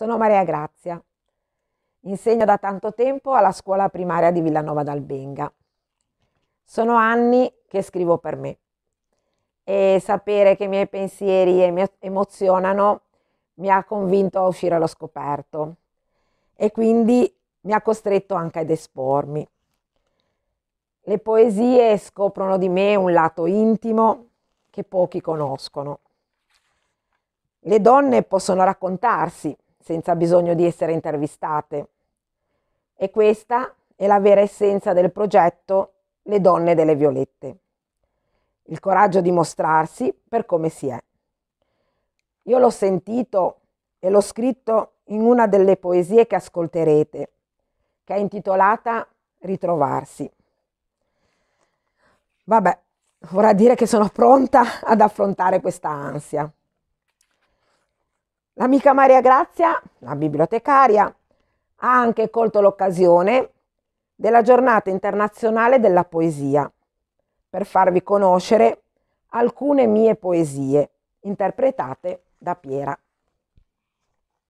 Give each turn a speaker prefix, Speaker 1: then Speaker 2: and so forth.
Speaker 1: Sono Maria Grazia. Insegno da tanto tempo alla scuola primaria di Villanova d'Albenga. Sono anni che scrivo per me e sapere che i miei pensieri emozionano mi ha convinto a uscire allo scoperto e quindi mi ha costretto anche ad espormi. Le poesie scoprono di me un lato intimo che pochi conoscono. Le donne possono raccontarsi, senza bisogno di essere intervistate. E questa è la vera essenza del progetto Le donne delle violette. Il coraggio di mostrarsi per come si è. Io l'ho sentito e l'ho scritto in una delle poesie che ascolterete, che è intitolata Ritrovarsi. Vabbè, vorrà dire che sono pronta ad affrontare questa ansia. L'amica Maria Grazia, la bibliotecaria, ha anche colto l'occasione della giornata internazionale della poesia per farvi conoscere alcune mie poesie interpretate da Piera.